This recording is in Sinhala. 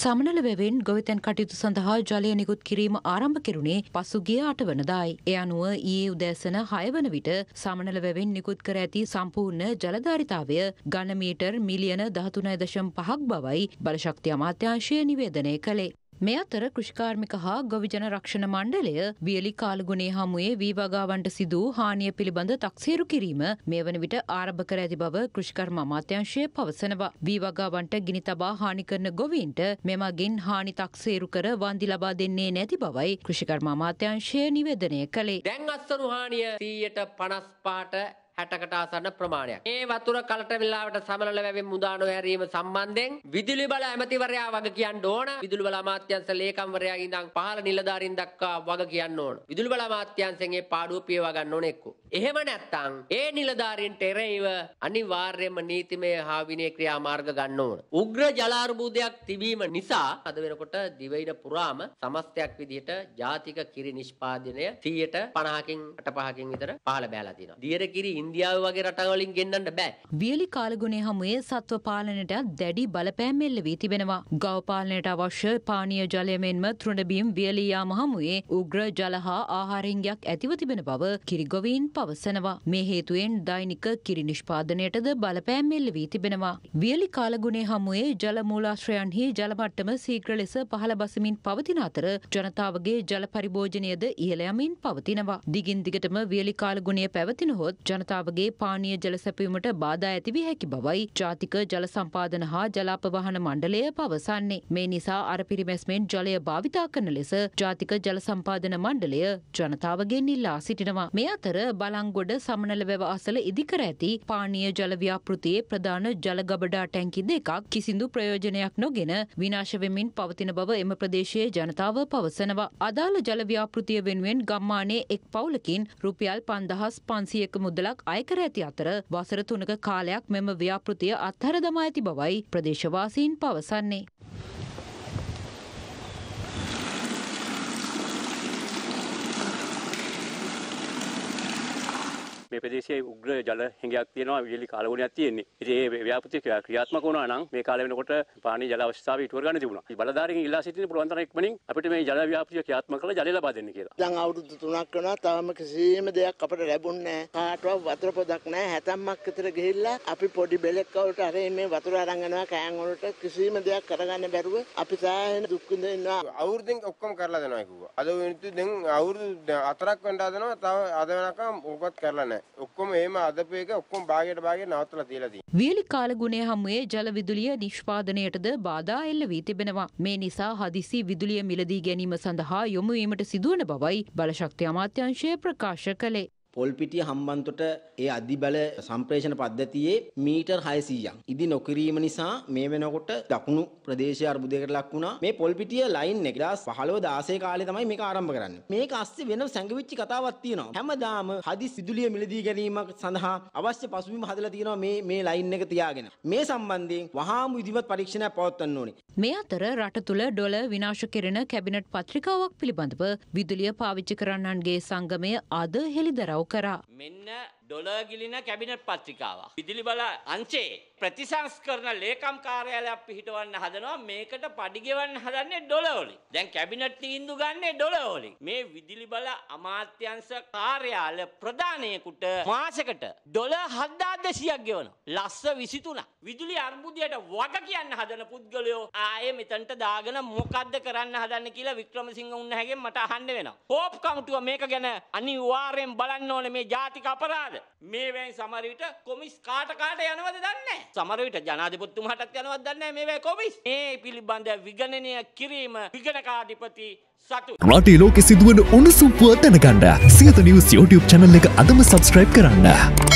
සමනල වැවෙන් ගොවිතැන් කටයුතු සඳහා ජලය නිකුත් කිරීම ආරම්භ කෙරුණේ පසුගිය අටවනදායි. එය අනුව ඊයේ උදෑසන හයවන විට සමනල වැවෙන් නිකුත් කර ඇති සම්පූර්ණ ජලධාරිතාවය ගණමීටර් මිලියන දහතුනය දශම් පහක් බවයි බලශක්ති අමාත්‍යංශය නිවේදනය කළේ. මේ අතර කෘෂිකාර්මික හා ගොවිජන රක්ෂණ මණ්ඩලය වියලි කාලගුණේ හමුවේ වී වගාවන්ට සිදූ හානිය පිළිබඳ තක්සේරු කිරීම මේ වන විට ආරභ කර ඇති බව කෘෂිකර්ම අමාත්‍යංශය පවසනවා. වී වගාවන්ට ගිනි තබා හානි කරන ගොවීන්ට මෙමගින් හානි තක්සේරු කර වන්දි ලබා දෙන්නේ නැති බවයි කෘෂිකර්ම අමාත්‍යංශය නිවේදනය කළේ. දැන් අස්සරු හානිය 100ට 55ට 60කට ආසන්න ප්‍රමාණයක්. මේ වතුර කලට වෙලාවට සමනල වැවෙන් මුදා නොහැරීම සම්බන්ධයෙන් විදුලි බල ඇමතිවරයා වග කියන්න ඕන. විදුලි බල අමාත්‍යාංශ ලේකම්වරයා ඉඳන් පහළ නිලධාරීන් දක්වා වග කියන්න ඕන. විදුලි බල අමාත්‍යාංශයෙන් ඒ පාඩුව පියවා ගන්න ඕන එක්කෝ. එහෙම නැත්නම් ඒ නිලධාරීන්ට එරෙහිව අනිවාර්යයෙන්ම නීතිමය හා විනය ක්‍රියාමාර්ග ගන්න ඕන. උග්‍ර ජල අර්බුදයක් තිබීම නිසා අද වෙනකොට දිවයින පුරාම සමස්තයක් විදිහට ජාතික කිරි නිෂ්පාදනය 100ට 50කින් 85කින් විතර පහළ බෑලා තියෙනවා. දියර කිරි ඉන්දියාව වගේ රටවලින් ගෙන්න්නට බෑ. වියලි කාලගුණේ හමුවේ සත්ව පාලනට දැඩි බලපෑම් එල්ල වී තිබෙනවා. ගවපාලනයට අවශ්‍ය පානීය ජලය මෙන්ම තෘණබීම් වියලියාම හමුවේ උග්‍ර ජල හා ආහාරංගයක් ඇතිව තිබෙන බව කිරිගොවීන් පවසනවා. මේ හේතුවෙන් දෛනික කිරි නිෂ්පාදනයටද බලපෑම් එල්ල වී තිබෙනවා. වියලි කාලගුණේ හමුවේ ජල මූලාශ්‍රයන්හි ජලමට්ටම සීක්‍ර ලෙස පහළ බසමින් පවතින අතර ජනතාවගේ ජල පරිභෝජනයද ඉහළ යමින් පවතිනවා. දිගින් දිගටම වියලි කාලගුණය පැවතින හොත් ජනතාව ජනතාවගේ පානීය ජල සැපීමට බාධා ඇතිවිය හැකි බවයි ජාතික ජල සම්පාදන හා ජලාපවාහන මණ්ඩලය පවසන්නේ. මේ නිසා අර පිරිමැස්මෙන් ජලය භාවිතා කරන ලෙස ජාතික ජල සම්පාදන මණ්ඩලය ජනතාවගෙන් ඉල්ලා සිටිනවා. මේ අතර බලංගොඩ සමනල වැව අසල ඉදිකර ඇති පානීය ජල ව්‍යාපෘතියේ ප්‍රධාන ජල ගබඩා ටැංකි දෙකක් කිසිදු ප්‍රයෝජනයක් නොගෙන විනාශ වෙමින් පවතින බව එම ප්‍රදේශයේ ජනතාව පවසනවා. අදාළ ජල ව්‍යාපෘතිය වෙනුවෙන් ගම්මානයේ එක් පවුලකින් රුපියල් පන්දහස් පන්සියක මුදලක් වසරක් අය කර ඇති අතර වසර තුනක කාලයක් මෙම ව්‍යාපෘතිය අත්හර දමා ඇති බවයි ප්‍රදේශවාසීන් පවසන්නේ. මේ ප්‍රදේශයේ උග්‍ර ජල හිඟයක් තියෙනවා වියලි කාලගුණයක් තියෙන්නේ. ඉතින් ඒ ව්‍යාපෘති ක්‍රියාත්මක වුණා නම් මේ කාලය වෙනකොට පානීය ජල අවශ්‍යතාවය ඉටුව ගන්න තිබුණා. ඉතින් බලධාරීන් ඉල්ලා සිටින පුළුවන් තරම් ඉක්මනින් අපිට මේ ජල ව්‍යාපෘති ක්‍රියාත්මක කරලා ජලය ලබා දෙන්න කියලා. දැන් අවුරුදු 3ක් වෙනවා තාම කිසිම දෙයක් අපිට ලැබුණේ නැහැ. කාටවත් වතුර පොදක් නැහැ. හැතැම්මක් විතර ගිහිල්ලා අපි පොඩි බෙලෙක් වලට අර මේ වතුර අරන් යනවා කෑන් වලට කිසිම දෙයක් කරගන්න බැරුව අපි සෑහෙන දුක් විඳිනවා. අවුරුද්දෙන් ඔක්කොම කරලා දෙනවා කිව්වා. අද වෙනතු දැන් අවුරුදු 4ක් වෙන්න හදනවා. තව අද වෙනකම් ඕකත් කරලා නැහැ. ඔක්කොම එහෙම අදපු එක ඔක්කොම භාගයට භාගයට නවත්තලා තියලා තියෙනවා. වියලි කාලගුණය හමුවේ ජල විදුලිය නිෂ්පාදනයටද බාධා එල්ල වී තිබෙනවා. මේ නිසා හදිසි විදුලිය මිලදී ගැනීම සඳහා යොමු වීමට සිදුවන බවයි බලශක්ති අමාත්‍යාංශය ප්‍රකාශ කළේ. පොල්පිටිය හම්බන්තොට ඒ අධිබල සම්ප්‍රේෂණ පද්ධතියේ මීටර් 600ක් ඉදි නොකිරීම නිසා මේ වෙනකොට දකුණු ප්‍රදේශයේ අර්බුදයකට ලක් වුණා. මේ පොල්පිටිය ලයින් එක 2015 16 කාලේ තමයි මේක ආරම්භ කරන්නේ. මේක අස්සේ වෙන සංගවිච්ච කතාවක් තියෙනවා. හැමදාම හදිස් විදුලිය මිලදී ගැනීමක් සඳහා අවශ්‍ය පසුබිම හදලා තියෙනවා මේ මේ ලයින් එක තියාගෙන. මේ සම්බන්ධයෙන් වහාම විධිමත් පරීක්ෂණයක් පවත්වන්න ඕනේ. මේ අතර රට තුළ ඩොලර් විනාශ කෙරෙන කැබිනට් පත්‍රිකාවක් පිළිබඳව විදුලිය පාවිච්චි කරන්නන්ගේ සංගමය අද හෙළිදරව් وكراء දොළ ගිලින කැබිනට් පත්‍රිකාවක්. විදුලි බල අංශේ ප්‍රතිසංස්කරණ ලේකම් කාර්යාලයක් පිහිටවන්න හදනවා මේකට පඩි ගෙවන්න හදන්නේ ඩොලවලින්. දැන් කැබිනට් තීන්දුව ගන්නේ ඩොලවලින්. මේ විදුලි බල අමාත්‍යංශ කාර්යාල ප්‍රධානයකට මාසෙකට ඩොලර් 7200ක් ගෙවනවා. ලස්ස 23ක්. විදුලි අර්බුදයට වග කියන්න හදන පුද්ගලයෝ ආයේ මෙතනට දාගෙන මොකද්ද කරන්න හදන්නේ කියලා වික්‍රමසිංහ උන්නහැගෙන් මට අහන්න වෙනවා. හෝප් කමිටුව මේක ගැන අනිවාර්යෙන් බලන්න ඕනේ මේ ජාතික අපරාධ. මේ වෙයි සමහර විට කොමිස් කාට කාට යනවද දන්නේ නැහැ. සමහර විට ජනාධිපතිතුමාටත් යනවද දන්නේ නැහැ මේ වෙයි කොමිස්. මේ පිළිබඳ විගණනය කිරීම විගණකාධිපති සතු. රටේ ලෝකෙ සිදුවන උණුසුම් පුව දැනගන්න සියත නිවුස් YouTube channel එක අදම subscribe කරන්න.